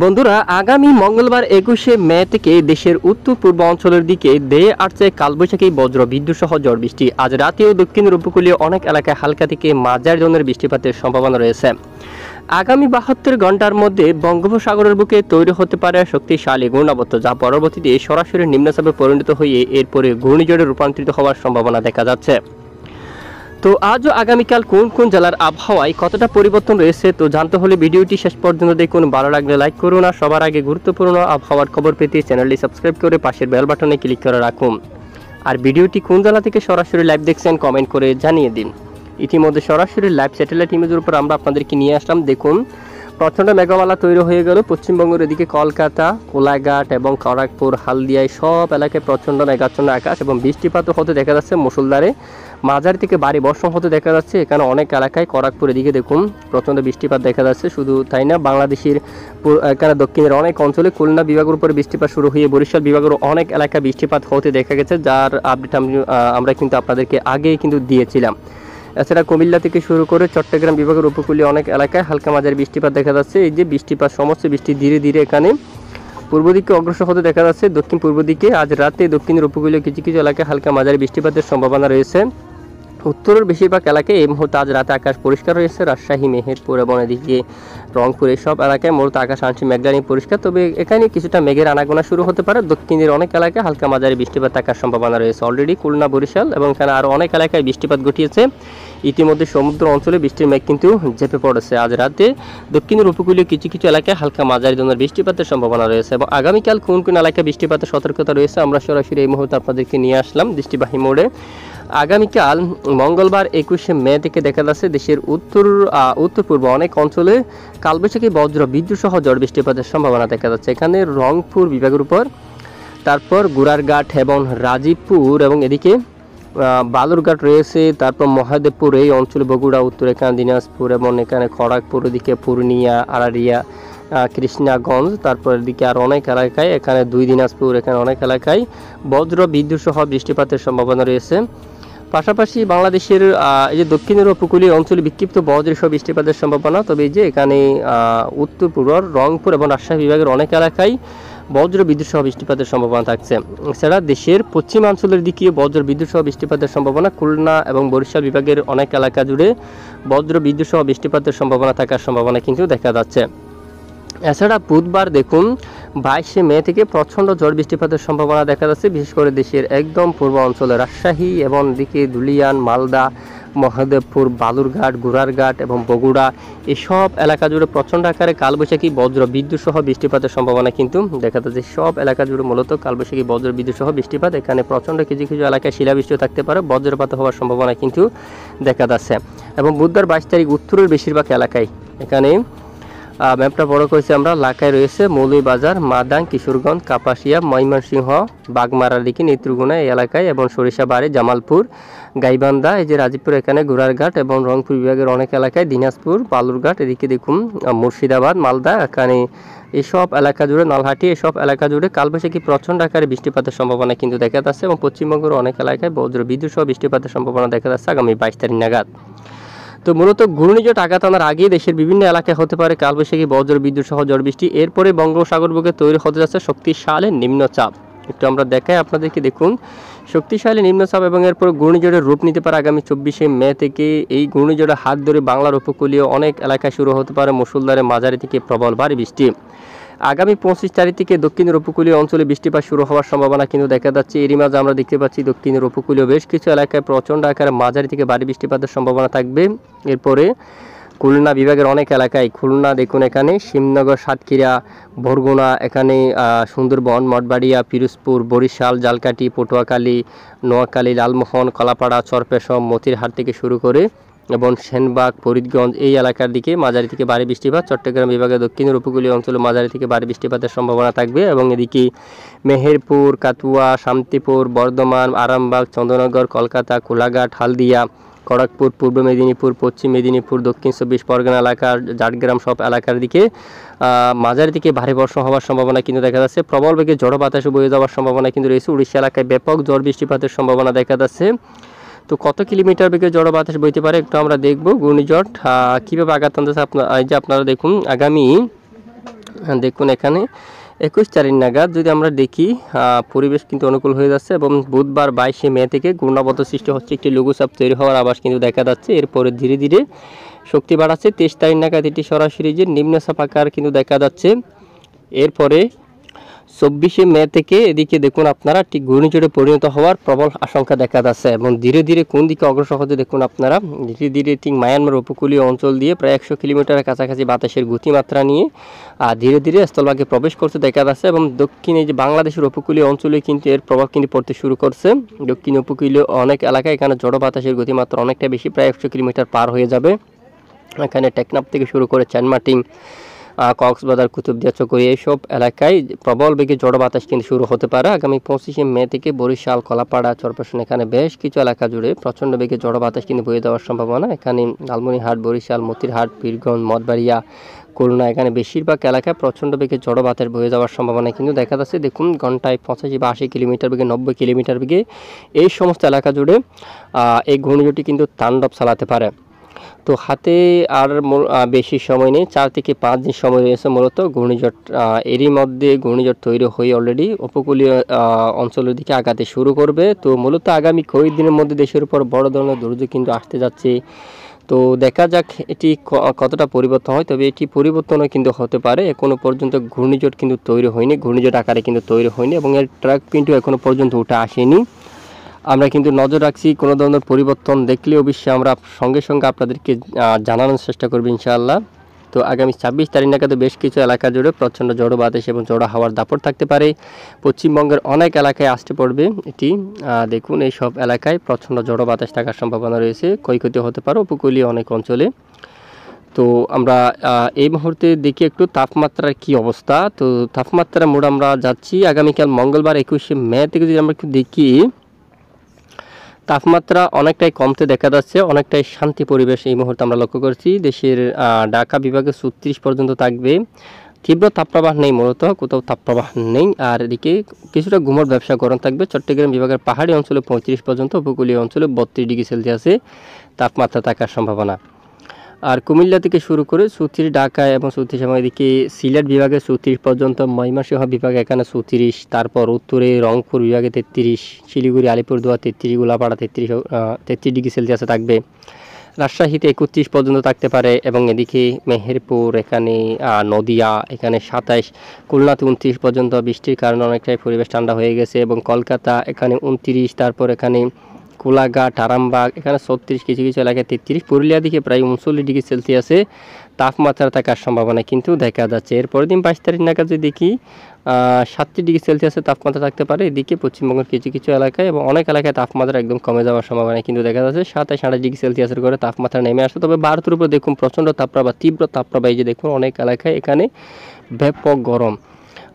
বন্ধুরা আগামী মঙ্গলবার একুশে মে থেকে দেশের উত্তর অঞ্চলের দিকে দেয়ে আসছে কালবৈশাখী বজ্র বিদ্যুৎ সহ ঝড় বৃষ্টি আজ রাতেও দক্ষিণের উপকূলীয় অনেক এলাকায় হালকা থেকে মাঝার ধরনের বৃষ্টিপাতের সম্ভাবনা রয়েছে আগামী বাহাত্তর ঘন্টার মধ্যে বঙ্গোপসাগরের বুকে তৈরি হতে পারে শক্তিশালী গুণাবত্ত যা পরবর্তীতে সরাসরি নিম্নচাপে পরিণত হয়ে এরপরে ঘূর্ণিঝড়ে রূপান্তরিত হওয়ার সম্ভাবনা দেখা যাচ্ছে তো আজ ও আগামীকাল কোন কোন জেলার আবহাওয়ায় কতটা পরিবর্তন রয়েছে তো জানতে হলে ভিডিওটি শেষ পর্যন্ত দেখুন ভালো লাগলে লাইক করুন আর সবার আগে গুরুত্বপূর্ণ আবহাওয়ার খবর পেতে চ্যানেলটি সাবস্ক্রাইব করে পাশের বেল বাটনে ক্লিক করে রাখুন আর ভিডিওটি কোন জেলা থেকে সরাসরি লাইভ দেখছেন কমেন্ট করে জানিয়ে দিন ইতিমধ্যে সরাসরি লাইভ স্যাটেলাইট ইমেজের উপর আমরা আপনাদেরকে নিয়ে আসলাম দেখুন প্রচণ্ড মেঘমালা তৈরি হয়ে গেল পশ্চিমবঙ্গের এদিকে কলকাতা কোলাঘাট এবং খড়াকপুর হালদিয়ায় সব এলাকায় প্রচণ্ড মেঘাচ্ছন্ন আকাশ এবং বৃষ্টিপাতও হতে দেখা যাচ্ছে মুসলদারে মাঝারি থেকে বাড়ি বর্ষণ হতে দেখা যাচ্ছে এখানে অনেক এলাকায় খড়াকপুর এদিকে দেখুন প্রচণ্ড বৃষ্টিপাত দেখা যাচ্ছে শুধু তাই না বাংলাদেশের এখানে দক্ষিণের অনেক অঞ্চলে খুলনা বিভাগের উপরে বৃষ্টিপাত শুরু হয়ে বরিশাল বিভাগের অনেক এলাকায় বৃষ্টিপাত হতে দেখা গেছে যার আপডেট আমরা কিন্তু আপনাদেরকে আগেই কিন্তু দিয়েছিলাম এছাড়া কুমিল্লা থেকে শুরু করে চট্টগ্রাম বিভাগের উপকূলীয় অনেক এলাকায় হালকা মাঝারি বৃষ্টিপাত দেখা যাচ্ছে এই যে বৃষ্টিপাত সমস্ত বৃষ্টি ধীরে ধীরে এখানে পূর্ব দিকে অগ্রসর হতে দেখা যাচ্ছে দক্ষিণ পূর্ব দিকে আজ রাতে দক্ষিণের উপকূলীয় কিছু কিছু এলাকায় হালকা মাঝারি বৃষ্টিপাতের সম্ভাবনা রয়েছে উত্তরের বেশিরভাগ এলাকায় এই মুহূর্তে আজ রাতে আকাশ পরিষ্কার রয়েছে রাজশাহী মেহেরপুর এবং এদিকে রংপুর এইসব এলাকায় মূলত আকাশ আনছে মেঘলানি পরিষ্কার তবে এখানে কিছুটা মেঘের আনাগোনা শুরু হতে পারে দক্ষিণের অনেক এলাকায় হালকা মাঝারি বৃষ্টিপাত থাকার সম্ভাবনা রয়েছে অলরেডি খুলনা বরিশাল এবং এখানে আরও অনেক এলাকায় বৃষ্টিপাত ঘটিয়েছে ইতিমধ্যে সমুদ্র অঞ্চলে বৃষ্টির মেঘ কিন্তু ঝেপে পড়েছে আজ রাতে দক্ষিণের উপকূলীয় কিছু কিছু এলাকায় হালকা মাঝারি ধরনের বৃষ্টিপাতের সম্ভাবনা রয়েছে এবং আগামীকাল কোন কোন এলাকায় বৃষ্টিপাতের সতর্কতা রয়েছে আমরা সরাসরি এই মুহূর্তে আপনাদেরকে নিয়ে আসলাম দৃষ্টিবাহী মোড়ে আগামীকাল মঙ্গলবার একুশে মে থেকে দেখা যাচ্ছে দেশের উত্তর উত্তর পূর্ব অনেক অঞ্চলে কালবৈশাখী বজ্র বিদ্যুৎ সহ ঝড় বৃষ্টিপাতের সম্ভাবনা দেখা যাচ্ছে এখানে রংপুর বিভাগের উপর তারপর গুড়ারঘাট এবং রাজীবপুর এবং এদিকে বালুরঘাট রয়েছে তারপর মহাদেবপুর এই অঞ্চলে বগুড়া উত্তর এখানে দিনাজপুর এবং এখানে খড়াকপুর এদিকে পূর্ণিয়া আড়ারিয়া কৃষ্ণাগঞ্জ তারপর এদিকে আর অনেক এলাকায় এখানে দুই দিনাজপুর এখানে অনেক এলাকায় বজ্র বিদ্যুৎ সহ বৃষ্টিপাতের সম্ভাবনা রয়েছে পাশাপাশি বাংলাদেশের এই যে দক্ষিণের উপকূলীয় অঞ্চলে বিক্ষিপ্ত বজ্রের সব বৃষ্টিপাতের সম্ভাবনা তবে এই যে এখানে উত্তর পূর্বর রংপুর এবং রাজশাহী বিভাগের অনেক এলাকায় বজ্র বিদ্যুৎ সহ বৃষ্টিপাতের সম্ভাবনা থাকছে এছাড়া দেশের পশ্চিমাঞ্চলের দিকে বজ্র বিদ্যুৎ সহ বৃষ্টিপাতের সম্ভাবনা খুলনা এবং বরিশাল বিভাগের অনেক এলাকা জুড়ে বজ্র বিদ্যুৎ সহ বৃষ্টিপাতের সম্ভাবনা থাকার সম্ভাবনা কিন্তু দেখা যাচ্ছে এছাড়া বুধবার দেখুন বাইশে মে থেকে প্রচণ্ড ঝড় বৃষ্টিপাতের সম্ভাবনা দেখা যাচ্ছে বিশেষ করে দেশের একদম পূর্ব অঞ্চলে রাজশাহী এবং দিকে ধুলিয়ান মালদা মহাদেবপুর বালুরঘাট গুরারঘাট এবং বগুড়া এসব এলাকা জুড়ে প্রচণ্ড আকারে কালবৈশাখী বজ্র বিদ্যুৎ সহ বৃষ্টিপাতের সম্ভাবনা কিন্তু দেখা যাচ্ছে সব এলাকা জুড়ে মূলত কালবৈশাখী বজ্র বিদ্যুৎ সহ বৃষ্টিপাত এখানে প্রচণ্ড কিছু কিছু এলাকায় শিলাবৃষ্টিও থাকতে পারে বজ্রপাত হওয়ার সম্ভাবনা কিন্তু দেখা যাচ্ছে এবং বুধবার বাইশ তারিখ উত্তরের বেশিরভাগ এলাকায় এখানে ম্যাপটা বড় করেছি আমরা লাকায় রয়েছে বাজার মাদাং কিশোরগঞ্জ কাপাসিয়া ময়মনসিংহ বাগমারা লিখিন নেত্রগুনা এই এলাকায় এবং সরিষাবাড়ি জামালপুর গাইবান্ধা এই যে রাজীবপুর এখানে ঘোড়ারঘাট এবং রংপুর বিভাগের অনেক এলাকায় দিনাজপুর বালুরঘাট এদিকে দেখুন মুর্শিদাবাদ মালদা এখানে এইসব এলাকা জুড়ে নালহাটি এসব এলাকা জুড়ে কালবৈশাখী প্রচণ্ড আকারে বৃষ্টিপাতের সম্ভাবনা কিন্তু দেখা যাচ্ছে এবং পশ্চিমবঙ্গের অনেক এলাকায় বজ্র বিদ্যুৎ সহ বৃষ্টিপাতের সম্ভাবনা দেখা যাচ্ছে আগামী বাইশ তারিখ নাগাদ তো মূলত ঘূর্ণিঝড় আঘাত আনার আগেই দেশের বিভিন্ন এলাকায় হতে পারে কালবৈশাখী বজ্র বিদ্যুৎ সহ ঝড় বৃষ্টি এরপরে বঙ্গোপসাগর বুকে তৈরি হতে যাচ্ছে শক্তিশালী নিম্নচাপ একটু আমরা দেখাই আপনাদেরকে দেখুন শক্তিশালী নিম্নচাপ এবং এরপর ঘূর্ণিঝড়ের রূপ নিতে পারে আগামী চব্বিশে মে থেকে এই ঘূর্ণিঝড়ের হাত ধরে বাংলার উপকূলীয় অনেক এলাকায় শুরু হতে পারে মুসুলদারের মাঝারি থেকে প্রবল ভারী বৃষ্টি আগামী পঁচিশ তারিখ থেকে দক্ষিণের উপকূলীয় অঞ্চলে বৃষ্টিপাত শুরু হওয়ার সম্ভাবনা কিন্তু দেখা যাচ্ছে এরই মাঝে আমরা দেখতে পাচ্ছি দক্ষিণের উপকূলীয় বেশ কিছু এলাকায় প্রচণ্ড আকারে মাঝারি থেকে ভারী বৃষ্টিপাতের সম্ভাবনা থাকবে এরপরে খুলনা বিভাগের অনেক এলাকায় খুলনা দেখুন এখানে শিমনগর সাতক্ষীরা বরগুনা এখানে সুন্দরবন মঠবাড়িয়া পিরোজপুর বরিশাল জালকাটি পটুয়াখালী নোয়াখালী লালমোহন কলাপাড়া চরপেশম মতিরহাট থেকে শুরু করে এবং সেনবাগ ফরিদগঞ্জ এই এলাকার দিকে মাঝারি থেকে ভারী বৃষ্টিপাত চট্টগ্রাম বিভাগের দক্ষিণের উপকূলীয় অঞ্চলে মাঝারি থেকে ভারী বৃষ্টিপাতের সম্ভাবনা থাকবে এবং এদিকে মেহেরপুর কাতুয়া শান্তিপুর বর্ধমান আরামবাগ চন্দ্রনগর কলকাতা কোলাঘাট হালদিয়া খড়গপুর পূর্ব মেদিনীপুর পশ্চিম মেদিনীপুর দক্ষিণ চব্বিশ পরগনা এলাকার জাটগ্রাম সব এলাকার দিকে মাঝারি দিকে ভারী বর্ষণ হওয়ার সম্ভাবনা কিন্তু দেখা যাচ্ছে প্রবল বেগে জড়ো বাতাসে বয়ে যাওয়ার সম্ভাবনা কিন্তু রয়েছে উড়িষ্যা এলাকায় ব্যাপক ঝড় বৃষ্টিপাতের সম্ভাবনা দেখা যাচ্ছে তো কত কিলোমিটার বেগে জড়ো বাতাস বইতে পারে একটু আমরা দেখব ঘূর্ণিঝড় কীভাবে আঘাত আনতেছে আপনার এই যে আপনারা দেখুন আগামী দেখুন এখানে একুশ তারিখ নাগাদ যদি আমরা দেখি পরিবেশ কিন্তু অনুকূল হয়ে যাচ্ছে এবং বুধবার বাইশে মে থেকে ঘূর্ণাবদ্ধ সৃষ্টি হচ্ছে একটি লঘুচাপ তৈরি হওয়ার আবাস কিন্তু দেখা যাচ্ছে এরপরে ধীরে ধীরে শক্তি বাড়াচ্ছে তেইশ তারিখ নাগাদ এটি সরাসরি যে নিম্নচাপ আকার কিন্তু দেখা যাচ্ছে এরপরে চব্বিশে মে থেকে এদিকে দেখুন আপনারা ঠিক ঘূর্ণিঝড়ে পরিণত হওয়ার প্রবল আশঙ্কা দেখা যাচ্ছে এবং ধীরে ধীরে কোন দিকে অগ্রসর হতে দেখুন আপনারা ধীরে ধীরে ঠিক মায়ানমার উপকূলীয় অঞ্চল দিয়ে প্রায় একশো কিলোমিটারের কাছাকাছি বাতাসের গতিমাত্রা নিয়ে আর ধীরে ধীরে স্থলভাগে প্রবেশ করতে দেখা যাচ্ছে এবং দক্ষিণে যে বাংলাদেশের উপকূলীয় অঞ্চলে কিন্তু এর প্রভাব কিন্তু পড়তে শুরু করছে দক্ষিণ উপকূলীয় অনেক এলাকায় এখানে জড়ো বাতাসের গতিমাত্রা অনেকটা বেশি প্রায় একশো কিলোমিটার পার হয়ে যাবে এখানে টেকনাপ থেকে শুরু করে চ্যানমাটিং কক্সবাজার কুতুবদিয়া চকরি এইসব এলাকায় প্রবল বেগে জড়ো বাতাস কিন্তু শুরু হতে পারে আগামী পঁচিশে মে থেকে বরিশাল কলাপাড়া চরপাশন এখানে বেশ কিছু এলাকা জুড়ে প্রচণ্ড বেগে জড় বাতাস কিন্তু বয়ে দেওয়ার সম্ভাবনা এখানে লালমনিহাট বরিশাল মতিরহাট পীরগঞ্জ মদবাড়িয়া করুণা এখানে বেশিরভাগ এলাকায় প্রচণ্ড বেগে জড় বাতাস বয়ে যাওয়ার সম্ভাবনা কিন্তু দেখা যাচ্ছে দেখুন ঘন্টায় পঁচাশি বা আশি কিলোমিটার বেগে নব্বই কিলোমিটার বেগে এই সমস্ত এলাকা জুড়ে এই ঘূর্ণিঝড়টি কিন্তু তাণ্ডব চালাতে পারে তো হাতে আর বেশি সময় নেই চার থেকে পাঁচ দিন সময় রয়েছে মূলত ঘূর্ণিঝড় এরই মধ্যে ঘূর্ণিঝড় তৈরি হয়ে অলরেডি উপকূলীয় অঞ্চলের দিকে আগাতে শুরু করবে তো মূলত আগামী কয়েক দিনের মধ্যে দেশের উপর বড় ধরনের দুর্যোগ কিন্তু আসতে যাচ্ছে তো দেখা যাক এটি কতটা পরিবর্তন হয় তবে এটি পরিবর্তনও কিন্তু হতে পারে এখনও পর্যন্ত ঘূর্ণিঝড় কিন্তু তৈরি হয়নি ঘূর্ণিঝড় আকারে কিন্তু তৈরি হয়নি এবং এর ট্র্যাক কিন্তু এখনও পর্যন্ত ওটা আসেনি আমরা কিন্তু নজর রাখছি কোনো ধরনের পরিবর্তন দেখলে অবশ্যই আমরা সঙ্গে সঙ্গে আপনাদেরকে জানানোর চেষ্টা করবো ইনশাআল্লাহ তো আগামী ছাব্বিশ তারিখ নাগাদ বেশ কিছু এলাকা জুড়ে প্রচণ্ড জড়ো বাতাস এবং জড়ো হাওয়ার দাপড় থাকতে পারে পশ্চিমবঙ্গের অনেক এলাকায় আসতে পড়বে এটি দেখুন এই সব এলাকায় প্রচণ্ড জড়ো বাতাস থাকার সম্ভাবনা রয়েছে ক্ষয়ক্ষতি হতে পারে উপকূলীয় অনেক অঞ্চলে তো আমরা এই মুহূর্তে দেখি একটু তাপমাত্রার কি অবস্থা তো তাপমাত্রার মোড় আমরা যাচ্ছি আগামীকাল মঙ্গলবার একুশে মে থেকে যদি আমরা একটু দেখি তাপমাত্রা অনেকটাই কমতে দেখা যাচ্ছে অনেকটাই শান্তি পরিবেশ এই মুহূর্তে আমরা লক্ষ্য করছি দেশের ঢাকা বিভাগে ছত্রিশ পর্যন্ত থাকবে তীব্র তাপপ্রবাহ নেই মূলত কোথাও তাপপ্রবাহ নেই আর এদিকে কিছুটা ঘুমট ব্যবসা গরম থাকবে চট্টগ্রাম বিভাগের পাহাড়ি অঞ্চলে পঁয়ত্রিশ পর্যন্ত উপকূলীয় অঞ্চলে বত্রিশ ডিগ্রি সেলসিয়াসে তাপমাত্রা থাকার সম্ভাবনা আর কুমিল্লা থেকে শুরু করে চৌত্রিশ ঢাকায় এবং চৌত্রিশ সময় এদিকে সিলেট বিভাগে চৌত্রিশ পর্যন্ত ময়মাসিংহ বিভাগে এখানে চৌত্রিশ তারপর উত্তরে রংপুর বিভাগে তেত্রিশ শিলিগুড়ি আলিপুরদুয়ার তেত্রিশ গোলাপাড়া তেত্রিশ তেত্রিশ ডিগ্রি সেলসিয়াসে থাকবে রাজশাহীতে একত্রিশ পর্যন্ত থাকতে পারে এবং এদিকে মেহেরপুর এখানে নদিয়া এখানে সাতাইশ খুলনাতে উনত্রিশ পর্যন্ত বৃষ্টির কারণে অনেকটাই পরিবেশ ঠান্ডা হয়ে গেছে এবং কলকাতা এখানে উনত্রিশ তারপর এখানে কোলাঘাট আরামবাগ এখানে ছত্রিশ কিছু কিছু এলাকায় তেত্রিশ পুরুলিয়া দিকে প্রায় উনচল্লিশ ডিগ্রি সেলসিয়াসে তাপমাত্রা থাকার সম্ভাবনা কিন্তু দেখা যাচ্ছে এরপরের দিন বাইশ তারিখ নাগাদ যদি দেখি সাতটি ডিগ্রি সেলসিয়াসের তাপমাত্রা থাকতে পারে এদিকে পশ্চিমবঙ্গের কিছু কিছু এলাকায় এবং অনেক এলাকায় তাপমাত্রা একদম কমে যাওয়ার সম্ভাবনা কিন্তু দেখা যাচ্ছে সাতাশ আঠাশ ডিগ্রি সেলসিয়াসের ঘরে তাপমাত্রা নেমে আসে তবে ভারতের উপর দেখুন প্রচণ্ড তাপপ্রবাহ তীব্র তাপপ্রবাহ এই যে দেখুন অনেক এলাকায় এখানে ব্যাপক গরম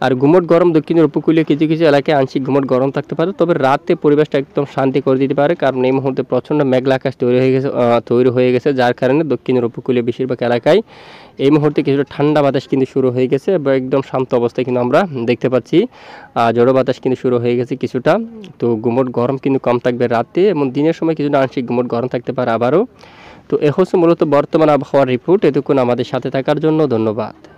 আর ঘুমট গরম দক্ষিণের উপকূলীয় কিছু কিছু এলাকায় আংশিক ঘুমট গরম থাকতে পারে তবে রাতে পরিবেশটা একদম শান্তি করে দিতে পারে কারণ এই মুহূর্তে প্রচণ্ড মেঘলা আকাশ তৈরি হয়ে গেছে তৈরি হয়ে গেছে যার কারণে দক্ষিণের উপকূলীয় বেশিরভাগ এলাকায় এই মুহূর্তে কিছুটা ঠান্ডা বাতাস কিন্তু শুরু হয়ে গেছে এবং একদম শান্ত অবস্থায় কিন্তু আমরা দেখতে পাচ্ছি জড়ো বাতাস কিন্তু শুরু হয়ে গেছে কিছুটা তো গুমট গরম কিন্তু কম থাকবে রাতে এবং দিনের সময় কিছুটা আংশিক গুমট গরম থাকতে পারে আবারও তো এ হচ্ছে মূলত বর্তমান আবহাওয়ার রিপোর্ট এতক্ষণ আমাদের সাথে থাকার জন্য ধন্যবাদ